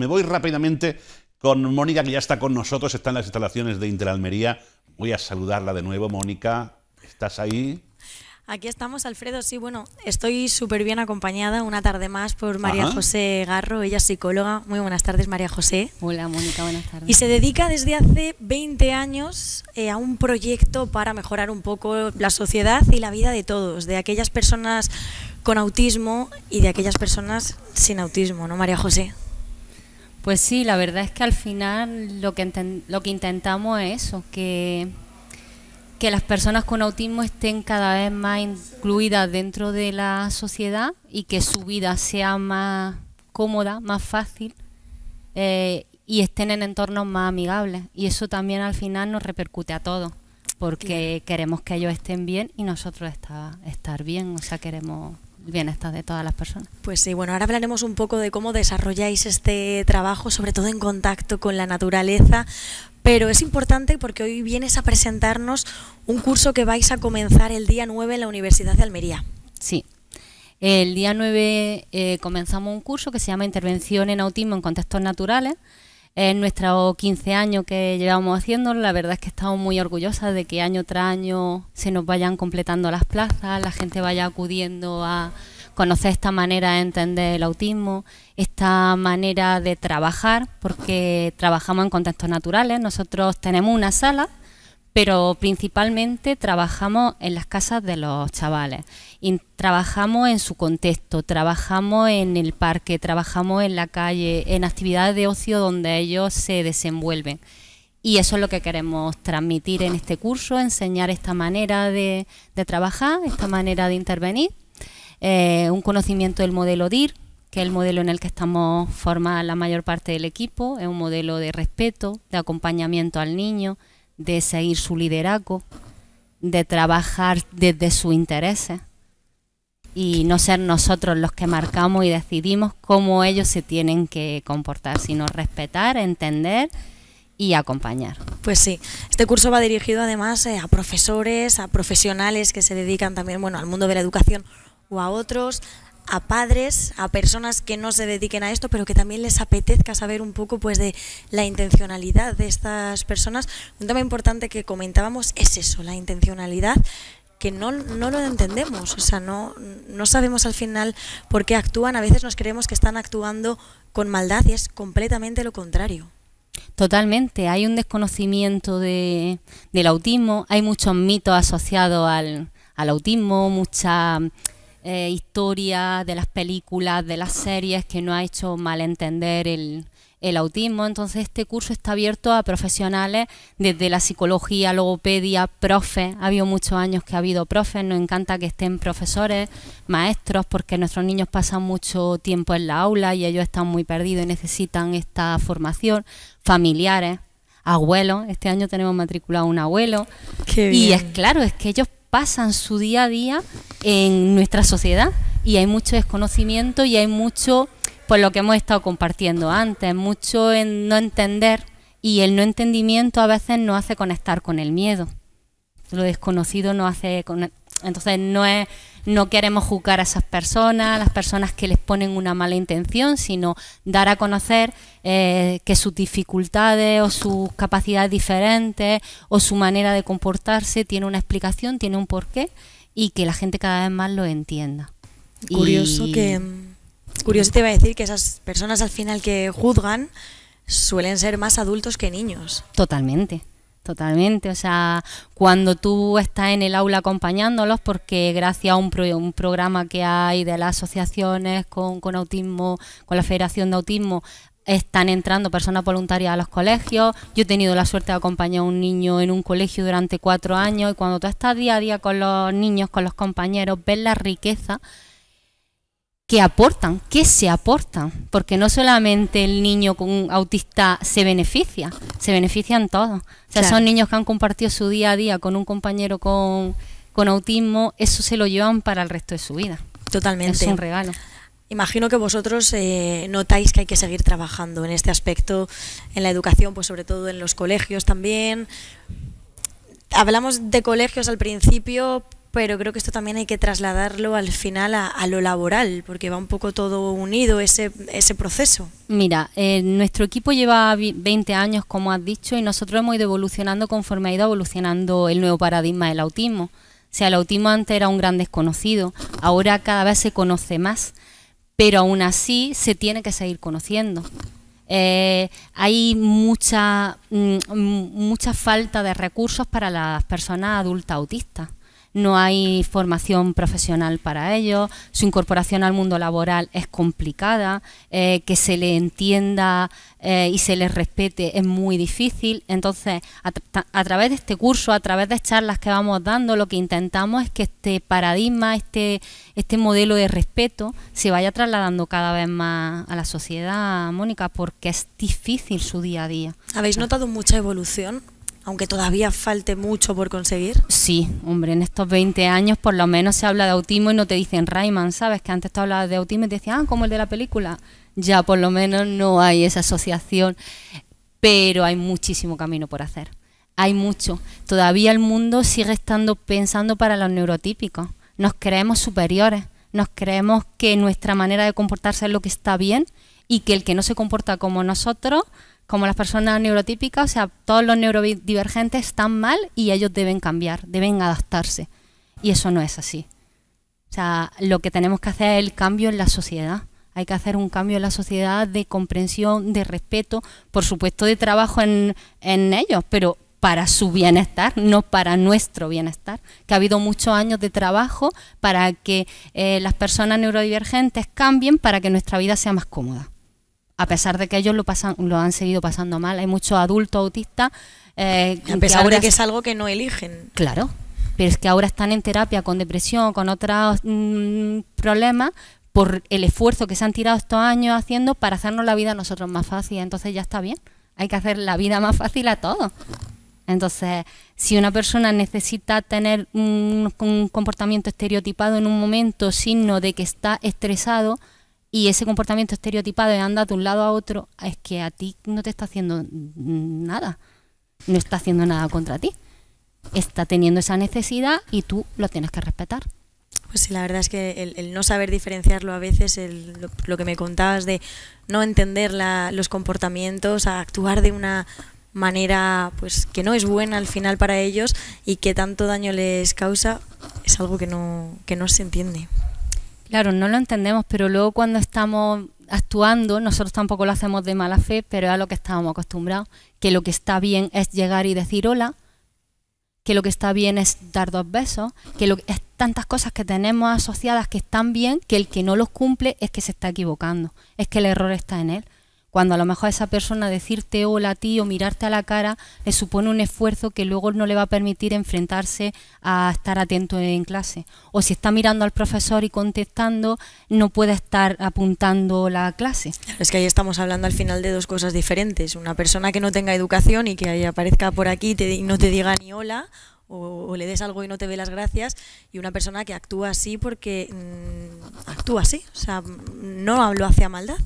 Me voy rápidamente con Mónica, que ya está con nosotros, está en las instalaciones de Interalmería. Voy a saludarla de nuevo, Mónica. ¿Estás ahí? Aquí estamos, Alfredo. Sí, bueno, estoy súper bien acompañada una tarde más por María José Garro, ella es psicóloga. Muy buenas tardes, María José. Hola, Mónica, buenas tardes. Y se dedica desde hace 20 años eh, a un proyecto para mejorar un poco la sociedad y la vida de todos, de aquellas personas con autismo y de aquellas personas sin autismo, ¿no, María José? Pues sí, la verdad es que al final lo que, intentamos es eso, que, que las personas con autismo estén cada vez más incluidas dentro de la sociedad y que su vida sea más cómoda, más fácil eh, y estén en entornos más amigables. Y eso también al final nos repercute a todos, porque queremos que ellos estén bien y nosotros estar, estar bien, o sea, queremos bienestar de todas las personas. Pues sí, bueno, ahora hablaremos un poco de cómo desarrolláis este trabajo, sobre todo en contacto con la naturaleza, pero es importante porque hoy vienes a presentarnos un curso que vais a comenzar el día 9 en la Universidad de Almería. Sí. El día 9 eh, comenzamos un curso que se llama Intervención en Autismo en Contextos Naturales, en nuestros 15 años que llevamos haciendo, la verdad es que estamos muy orgullosas de que año tras año se nos vayan completando las plazas, la gente vaya acudiendo a conocer esta manera de entender el autismo, esta manera de trabajar, porque trabajamos en contextos naturales. Nosotros tenemos una sala pero principalmente trabajamos en las casas de los chavales, trabajamos en su contexto, trabajamos en el parque, trabajamos en la calle, en actividades de ocio donde ellos se desenvuelven. Y eso es lo que queremos transmitir en este curso, enseñar esta manera de, trabajar, esta manera de intervenir, eh, un conocimiento del modelo DIR, que es el modelo en el que estamos formada la mayor parte del equipo, es un modelo de respeto, de acompañamiento al niño, de seguir su liderazgo, de trabajar desde su interés y no ser nosotros los que marcamos y decidimos cómo ellos se tienen que comportar, sino respetar, entender y acompañar. Pues sí, este curso va dirigido además eh, a profesores, a profesionales que se dedican también bueno, al mundo de la educación o a otros, a padres, a personas que no se dediquen a esto, pero que también les apetezca saber un poco pues de la intencionalidad de estas personas. Un tema importante que comentábamos es eso, la intencionalidad que no, no, lo entendemos, o sea, no, no sabemos al final por qué actúan, a veces nos creemos que están actuando con maldad y es completamente lo contrario. Totalmente, hay un desconocimiento de, del autismo, hay muchos mitos asociados al, al autismo, mucha eh, de las películas, de las series que no ha hecho malentender el, el autismo. Entonces este curso está abierto a profesionales desde la psicología, logopedia, profe Ha habido muchos años que ha habido profes. Nos encanta que estén profesores, maestros, porque nuestros niños pasan mucho tiempo en la aula y ellos están muy perdidos y necesitan esta formación. Familiares, abuelos. Este año tenemos matriculado un abuelo. y es claro, es que ellos pasan su día a día en nuestra sociedad y hay mucho desconocimiento y hay mucho, pues lo que hemos estado compartiendo antes, mucho en no entender y el no entendimiento a veces no hace conectar con el miedo. Lo desconocido no hace... Con... Entonces no, es, no queremos juzgar a esas personas, a las personas que les ponen una mala intención, sino dar a conocer eh, que sus dificultades o sus capacidades diferentes o su manera de comportarse tiene una explicación, tiene un porqué y que la gente cada vez más lo entienda. Curioso que... Mm, curioso te iba a decir que esas personas al final que juzgan suelen ser más adultos que niños. Totalmente, totalmente. O sea, cuando tú estás en el aula acompañándolos, porque gracias a un, un programa que hay de las asociaciones con, con, autismo, con la Federación de Autismo, están entrando personas voluntarias a los colegios. Yo he tenido la suerte de acompañar a un niño en un colegio durante cuatro años y cuando tú estás día a día con los niños, con los compañeros, ves la riqueza que aportan, que se aportan, porque no solamente el niño con autista se beneficia, se benefician todos. O sea, son niños que han compartido su día a día con un compañero con, con autismo, eso se lo llevan para el resto de su vida. Totalmente. Es un regalo. Imagino que vosotros eh, notáis que hay que seguir trabajando en este aspecto, en la educación, pues sobre todo en los colegios también. Hablamos de colegios al principio, pero creo que esto también hay que trasladarlo al final a, lo laboral, porque va un poco todo unido ese, proceso. Mira, eh, nuestro equipo lleva 20 años, como has dicho, y nosotros hemos ido evolucionando conforme ha ido evolucionando el nuevo paradigma del autismo. O sea, el autismo antes era un gran desconocido, ahora cada vez se conoce más pero aún así se tiene que seguir conociendo. Eh, hay mucha, mm, mucha falta de recursos para las personas adultas autistas no hay formación profesional para ellos, su incorporación al mundo laboral es complicada, eh, que se le entienda eh, y se les respete es muy difícil. Entonces, a, través de este curso, a través de charlas que vamos dando, lo que intentamos es que este paradigma, este, este modelo de respeto, se vaya trasladando cada vez más a la sociedad, Mónica, porque es difícil su día a día. ¿Habéis notado mucha evolución aunque todavía falte mucho por conseguir? Sí, hombre, en estos 20 años por lo menos se habla de autismo y no te dicen Rayman, ¿sabes? Que antes te hablabas de autismo y te decían, ah, como el de la película. Ya por lo menos no hay esa asociación, pero hay muchísimo camino por hacer. Hay mucho. Todavía el mundo sigue estando pensando para los neurotípicos. Nos creemos superiores, nos creemos que nuestra manera de comportarse es lo que está bien y que el que no se comporta como nosotros como las personas neurotípicas, o sea, todos los neurodivergentes están mal y ellos deben cambiar, deben adaptarse. Y eso no es así. O sea, lo que tenemos que hacer es el cambio en la sociedad. Hay que hacer un cambio en la sociedad de comprensión, de respeto, por supuesto de trabajo en, ellos, pero para su bienestar, no para nuestro bienestar. Que ha habido muchos años de trabajo para que eh, las personas neurodivergentes cambien para que nuestra vida sea más cómoda a pesar de que ellos lo, pasan, lo han seguido pasando mal. Hay muchos adultos autistas. Eh, a pesar que de que es algo que no eligen. Claro, pero es que ahora están en terapia con depresión, con otros mm, problemas, por el esfuerzo que se han tirado estos años haciendo para hacernos la vida a nosotros más fácil. Entonces ya está bien. Hay que hacer la vida más fácil a todos. Entonces, si una persona necesita tener un, un comportamiento estereotipado en un momento, signo de que está estresado, y ese comportamiento estereotipado de andar de un lado a otro, es que a ti no te está haciendo nada, no está haciendo nada contra ti. Está teniendo esa necesidad y tú lo tienes que respetar. Pues sí, la verdad es que el, no saber diferenciarlo a veces, lo, que me contabas de no entender los comportamientos, actuar de una manera pues que no es buena al final para ellos y que tanto daño les causa, es algo que no, que no se entiende. Claro, no lo entendemos, pero luego cuando estamos actuando, nosotros tampoco lo hacemos de mala fe, pero es a lo que estábamos acostumbrados, que lo que está bien es llegar y decir hola, que lo que está bien es dar dos besos, que que es tantas cosas que tenemos asociadas que están bien, que el que no los cumple es que se está equivocando, es que el error está en él cuando a lo mejor a esa persona decirte hola a ti o mirarte a la cara le supone un esfuerzo que luego no le va a permitir enfrentarse a estar atento en clase. O si está mirando al profesor y contestando, no puede estar apuntando la clase. Es que ahí estamos hablando al final de dos cosas diferentes. Una persona que no tenga educación y que aparezca por aquí y, no te diga ni hola o, le des algo y no te ve las gracias, y una persona que actúa así porque mm, actúa así, o sea, no lo hace a maldad,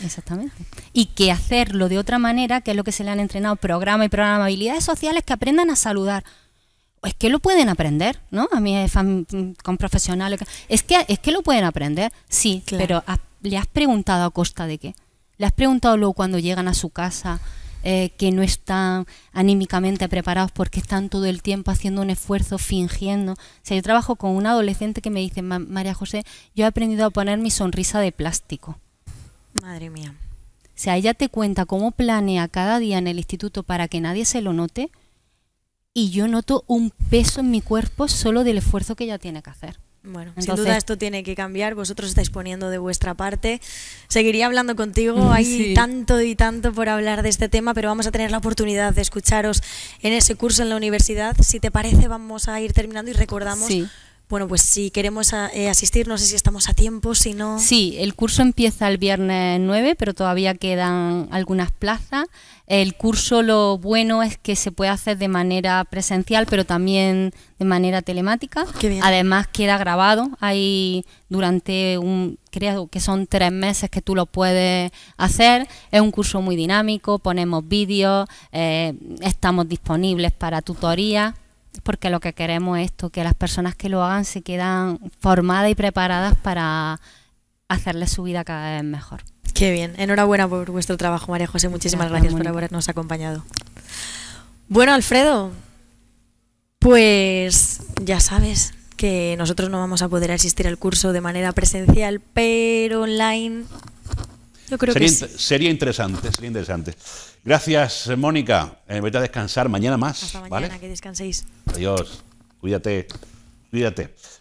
Exactamente. Y que hacerlo de otra manera, que es lo que se le han entrenado, programa y programabilidad sociales que aprendan a saludar. Es que lo pueden aprender, ¿no? A mí eh, mm, con profesionales. Es que, es que lo pueden aprender, sí, claro. pero ¿le has preguntado a costa de qué? ¿Le has preguntado luego cuando llegan a su casa? Eh, que no están anímicamente preparados porque están todo el tiempo haciendo un esfuerzo, fingiendo. O sea, yo trabajo con un adolescente que me dice, María José, yo he aprendido a poner mi sonrisa de plástico. Madre mía. O sea, ella te cuenta cómo planea cada día en el instituto para que nadie se lo note y yo noto un peso en mi cuerpo solo del esfuerzo que ella tiene que hacer. Bueno, sin duda esto tiene que cambiar, vosotros estáis poniendo de vuestra parte. Seguiría hablando contigo, hay tanto y tanto por hablar de este tema, pero vamos a tener la oportunidad de escucharos en ese curso en la universidad. Si te parece, vamos a ir terminando y recordamos bueno, pues si queremos ah, eh, asistir, no sé si estamos a tiempo, si no... Sí, el curso empieza el viernes 9, pero todavía quedan algunas plazas. El curso lo bueno es que se puede hacer de manera presencial, pero también de manera telemática. Además queda grabado, hay durante un, creo que son tres meses que tú lo puedes hacer. Es un curso muy dinámico, ponemos vídeos, eh, estamos disponibles para tutorías porque lo que queremos es esto, que las personas que lo hagan se quedan formadas y preparadas para hacerle su vida cada vez mejor. Qué bien, enhorabuena por vuestro trabajo, María José, muchísimas gracias, gracias por habernos acompañado. Bueno, Alfredo, pues ya sabes que nosotros no vamos a poder asistir al curso de manera presencial, pero online sería, interesante, sería interesante. Gracias, Mónica. Eh, vete a descansar mañana más. Hasta mañana, ¿vale? que descanséis. Adiós. Cuídate. Cuídate.